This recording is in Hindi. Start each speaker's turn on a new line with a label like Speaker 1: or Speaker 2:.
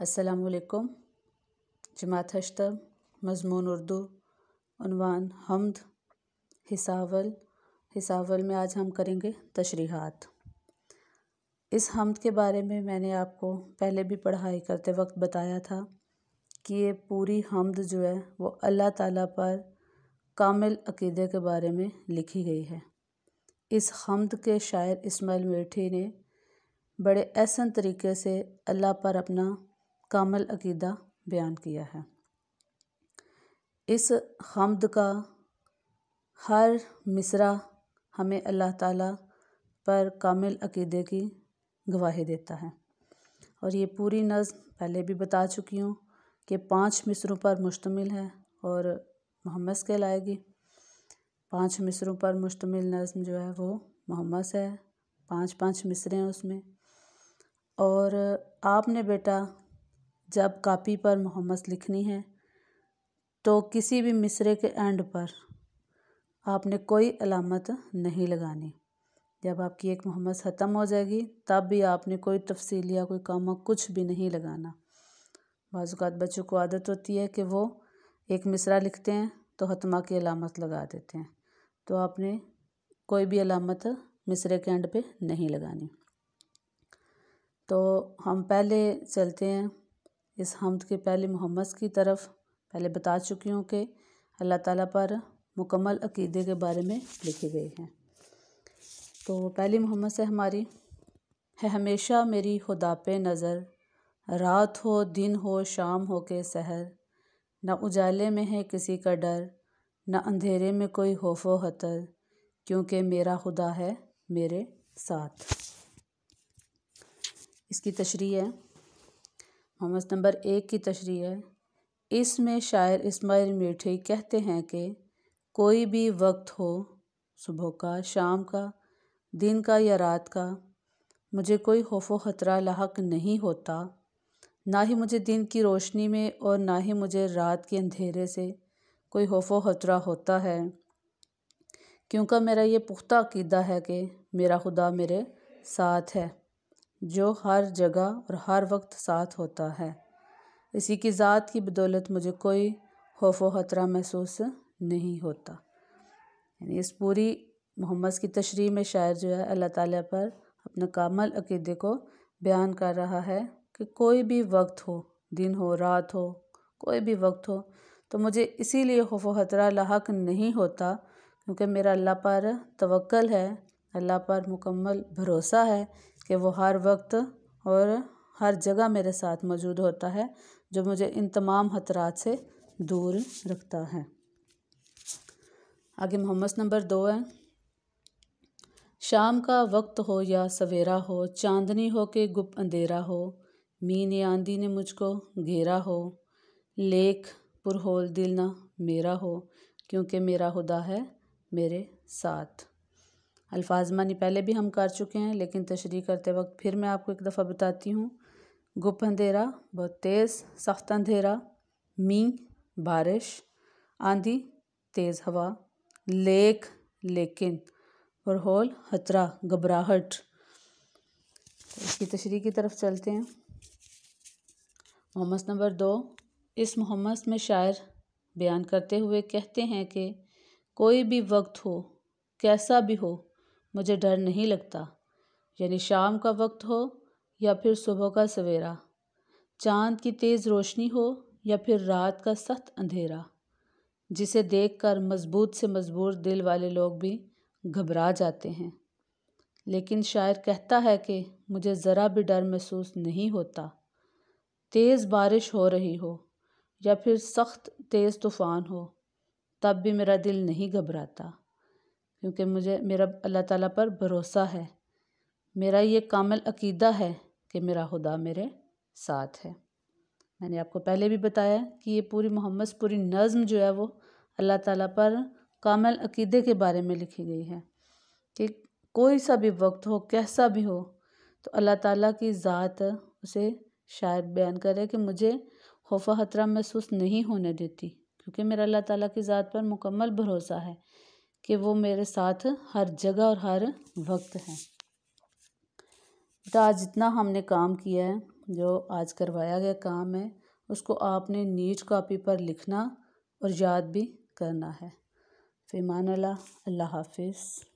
Speaker 1: असलकुम जमात हश्तम मज़मून उर्दू हमद हिसावल हिसावल में आज हम करेंगे तशरीहत इस हमद के बारे में मैंने आपको पहले भी पढ़ाई करते वक्त बताया था कि ये पूरी हमद जो है वो अल्लाह ताला पर कामिल अकीदे के बारे में लिखी गई है इस हमद के शायर इसमाइल मेठी ने बड़े ऐसा तरीके से अल्लाह पर अपना कामल अकीदा बयान किया है इस हमद का हर मिसरा हमें अल्लाह ताला पर कामिल अकीदे की गवाही देता है और ये पूरी नज़म पहले भी बता चुकी हूँ कि पांच मिसरों पर मुश्तमिल है और के कहलाएगी पांच मिसरों पर मुश्तमिल नज़म जो है वो मुहम्मस है पांच पांच मिसरे हैं उसमें और आपने बेटा जब कापी पर मोहम्मद लिखनी है तो किसी भी मिसरे के एंड पर आपने कोई अलामत नहीं लगानी जब आपकी एक मोहम्मद ख़त्म हो जाएगी तब भी आपने कोई तफसील या कोई कामा कुछ भी नहीं लगाना बाज़ात बच्चों को आदत होती है कि वो एक मिसरा लिखते हैं तो हतमा की अलामत लगा देते हैं तो आपने कोई भी अलामत मिसरे के एंड पे नहीं लगानी तो हम पहले चलते हैं इस हमद के पहले मोहम्मद की तरफ पहले बता चुकी हूँ कि अल्लाह ताला पर मुकम्मल अकीदे के बारे में लिखी गई हैं तो पहली मोहम्मद से हमारी है हमेशा मेरी खुदा पे नज़र रात हो दिन हो शाम हो के सहर न उजाले में है किसी का डर न अंधेरे में कोई होफो हतर क्योंकि मेरा खुदा है मेरे साथ इसकी तशरी है हमस नंबर एक की तशरी है इसमें शायर इसमाइल मीठे कहते हैं कि कोई भी वक्त हो सुबह का शाम का दिन का या रात का मुझे कोई खौफ व ख़तरा लाक नहीं होता ना ही मुझे दिन की रोशनी में और ना ही मुझे रात के अंधेरे से कोई खौफ ख़तरा होता है क्योंकि मेरा ये पुख्ता अकीदा है कि मेरा खुदा मेरे साथ है जो हर जगह और हर वक्त साथ होता है इसी की ज़ात की बदौलत मुझे कोई खौफ व ख़तरा महसूस नहीं होता यानी इस पूरी मोहम्मद की तशरी में शायर जो है अल्लाह ताला पर अपने कामल अकीदे को बयान कर रहा है कि कोई भी वक्त हो दिन हो रात हो कोई भी वक्त हो तो मुझे इसीलिए खौफ व ख़तरा लाक नहीं होता क्योंकि मेरा अल्लाह पर तवक्ल है अल्लाह पर मुकम्मल भरोसा है कि वो हर वक्त और हर जगह मेरे साथ मौजूद होता है जो मुझे इन तमाम खतरात से दूर रखता है आगे मोहम्मद नंबर दो है शाम का वक्त हो या सवेरा हो चांदनी हो के गुप अंधेरा हो मीन आंधी ने मुझको घेरा हो लेख पुरहोल दिल ना मेरा हो क्योंकि मेरा खुदा है मेरे साथ अल्फाज मानी पहले भी हम कर चुके हैं लेकिन तशरी करते वक्त फिर मैं आपको एक दफ़ा बताती हूँ गुप अंधेरा बहुत तेज़ सख्त अंधेरा मी बारिश आंधी तेज़ हवा लेक लेकिन और होल खतरा घबराहट तो इसकी तशरी की तरफ चलते हैं मोहम्मद नंबर दो इस मोहम्मद में शायर बयान करते हुए कहते हैं कि कोई भी वक्त हो कैसा भी हो मुझे डर नहीं लगता यानी शाम का वक्त हो या फिर सुबह का सवेरा चांद की तेज़ रोशनी हो या फिर रात का सख्त अंधेरा जिसे देखकर मजबूत से मजबूत दिल वाले लोग भी घबरा जाते हैं लेकिन शायर कहता है कि मुझे ज़रा भी डर महसूस नहीं होता तेज़ बारिश हो रही हो या फिर सख्त तेज़ तूफ़ान हो तब भी मेरा दिल नहीं घबराता क्योंकि मुझे मेरा अल्लाह ताला पर भरोसा है मेरा ये कामिल अकीदा है कि मेरा खुदा मेरे साथ है मैंने आपको पहले भी बताया कि ये पूरी मोहम्मद पूरी नज़म जो है वो अल्लाह ताला पर कामिल अकीदे के बारे में लिखी गई है कि कोई सा भी वक्त हो कैसा भी हो तो अल्लाह ताला की ज़ात उसे शायद बयान करे कि मुझे खौफ ख़तरा महसूस नहीं होने देती क्योंकि मेरा अल्लाह ताला की ज़ात पर मुकम्मल भरोसा है कि वो मेरे साथ हर जगह और हर वक्त हैं तो आज जितना हमने काम किया है जो आज करवाया गया काम है उसको आपने नीट कॉपी पर लिखना और याद भी करना है फ़िमान अल्लाह हाफिज़